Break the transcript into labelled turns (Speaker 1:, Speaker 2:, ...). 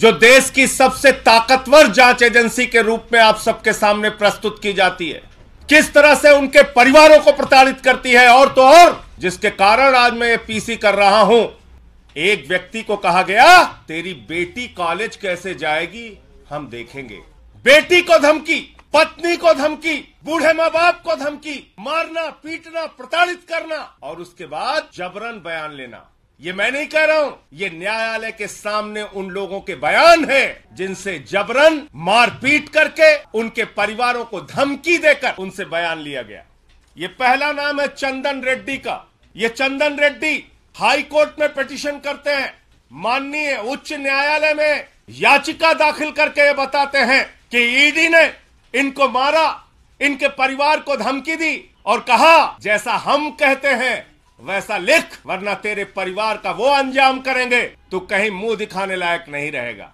Speaker 1: जो देश की सबसे ताकतवर जांच एजेंसी के रूप में आप सबके सामने प्रस्तुत की जाती है किस तरह से उनके परिवारों को प्रताड़ित करती है और तो और जिसके कारण आज मैं ये पीसी कर रहा हूं एक व्यक्ति को कहा गया तेरी बेटी कॉलेज कैसे जाएगी हम देखेंगे बेटी को धमकी पत्नी को धमकी बूढ़े माँ बाप को धमकी मारना पीटना प्रताड़ित करना और उसके बाद जबरन बयान लेना ये मैं नहीं कह रहा हूं ये न्यायालय के सामने उन लोगों के बयान है जिनसे जबरन मारपीट करके उनके परिवारों को धमकी देकर उनसे बयान लिया गया ये पहला नाम है चंदन रेड्डी का ये चंदन रेड्डी हाई कोर्ट में पिटिशन करते हैं माननीय उच्च न्यायालय में याचिका दाखिल करके ये बताते हैं कि ईडी ने इनको मारा इनके परिवार को धमकी दी और कहा जैसा हम कहते हैं वैसा लिख वरना तेरे परिवार का वो अंजाम करेंगे तो कहीं मुंह दिखाने लायक नहीं रहेगा